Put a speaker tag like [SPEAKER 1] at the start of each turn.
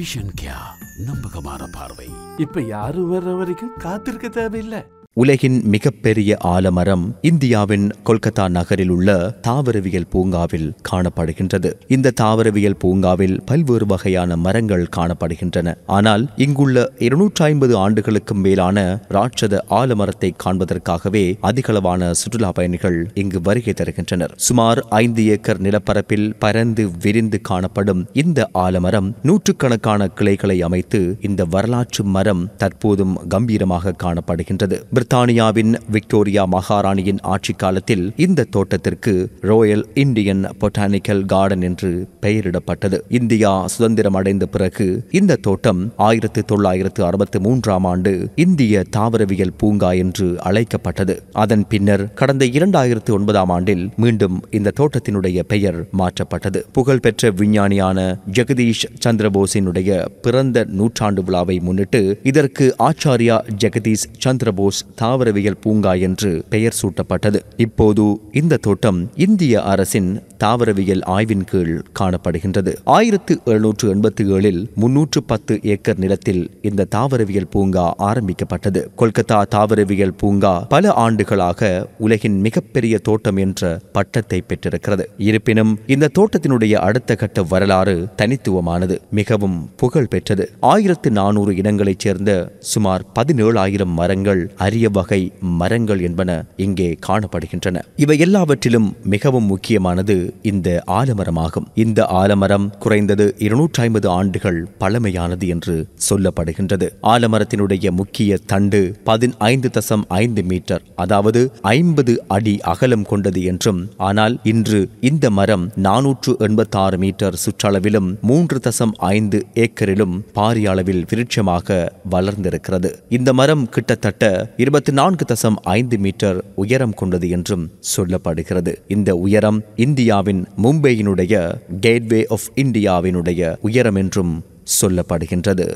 [SPEAKER 1] vision கியா நம்பகமான பார்வை இப்ப யாரும் வர்ற வரைக்கும் காத்திருக்க தேவையில்லை உலகின் மிகப்பெரிய ஆலமரம் இந்தியாவின் கொல்கத்தா நகரில் உள்ள தாவரவியல் பூங்காவில் காணப்படுகின்றது இந்த தாவரவியல் பூங்காவில் பல்வேறு வகையான மரங்கள் காணப்படுகின்றன ஆனால் இங்குள்ள இருநூற்றி ஐம்பது ஆண்டுகளுக்கும் மேலான ராட்சத ஆலமரத்தை காண்பதற்காகவே அதிகளவான சுற்றுலா பயணிகள் இங்கு வருகை தருகின்றனர் சுமார் ஐந்து ஏக்கர் நிலப்பரப்பில் பரந்து விரிந்து காணப்படும் இந்த ஆலமரம் நூற்றுக்கணக்கான கிளைகளை அமைத்து இந்த வரலாற்று மரம் தற்போதும் கம்பீரமாக காணப்படுகின்றது பிரித்தானியாவின் விக்டோரியா மகாராணியின் ஆட்சி காலத்தில் இந்த தோட்டத்திற்கு ரோயல் இந்தியன் பொட்டானிக்கல் கார்டன் என்று பெயரிடப்பட்டது இந்தியா சுதந்திரம் அடைந்த பிறகு இந்த தோட்டம் ஆயிரத்தி தொள்ளாயிரத்து அறுபத்தி மூன்றாம் ஆண்டு இந்திய தாவரவியல் பூங்கா என்று அழைக்கப்பட்டது அதன் பின்னர் கடந்த இரண்டாயிரத்து ஒன்பதாம் ஆண்டில் மீண்டும் இந்த தோட்டத்தினுடைய பெயர் மாற்றப்பட்டது புகழ்பெற்ற விஞ்ஞானியான ஜெகதீஷ் சந்திரபோஸினுடைய பிறந்த நூற்றாண்டு விழாவை முன்னிட்டு இதற்கு ஆச்சாரியா ஜெகதீஷ் சந்திரபோஸ் தாவரவியல் பூங்கா என்று பெயர் சூட்டப்பட்டது இப்போது இந்த தோட்டம் இந்திய அரசின் தாவரவியல் ஆய்வின் கீழ் காணப்படுகின்றது ஆயிரத்து எழுநூற்று எண்பத்தி ஏழில் முன்னூற்று பத்து ஏக்கர் நிலத்தில் இந்த தாவரவியல் பூங்கா ஆரம்பிக்கப்பட்டது கொல்கத்தா தாவரவியல் பூங்கா பல ஆண்டுகளாக உலகின் மிகப்பெரிய தோட்டம் என்ற பட்டத்தை பெற்றிருக்கிறது இருப்பினும் இந்த தோட்டத்தினுடைய அடுத்த கட்ட வரலாறு தனித்துவமானது மிகவும் புகழ் பெற்றது ஆயிரத்து நானூறு இனங்களைச் சேர்ந்த சுமார் பதினேழாயிரம் மரங்கள் அரிய வகை மரங்கள் என்பன இங்கே காணப்படுகின்றன இவை எல்லாவற்றிலும் மிகவும் முக்கியமானது இந்த ஆலமரமாகும் இந்த ஆலமரம் குறைந்தது இருநூற்றி ஐம்பது ஆண்டுகள் பழமையானது என்று சொல்லப்படுகின்றது ஆலமரத்தினுடைய முக்கிய தண்டு பதினைந்து தசம் ஐந்து மீட்டர் அதாவது ஐம்பது அடி அகலம் கொண்டது என்றும் ஆனால் இன்று இந்த மரம் நானூற்று எண்பத்தாறு மீட்டர் சுற்றளவிலும் மூன்று தசம் ஐந்து ஏக்கரிலும் பாரிய அளவில் விருட்சமாக வளர்ந்திருக்கிறது இந்த மரம் கிட்டத்தட்ட இருபத்தி நான்கு தசம் ஐந்து மீட்டர் உயரம் கொண்டது என்றும் சொல்லப்படுகிறது இந்த உயரம் இந்தியா இந்தியாவின் மும்பையினுடைய கேட்வே ஆஃப் இந்தியாவினுடைய உயரம் என்றும் சொல்லப்படுகின்றது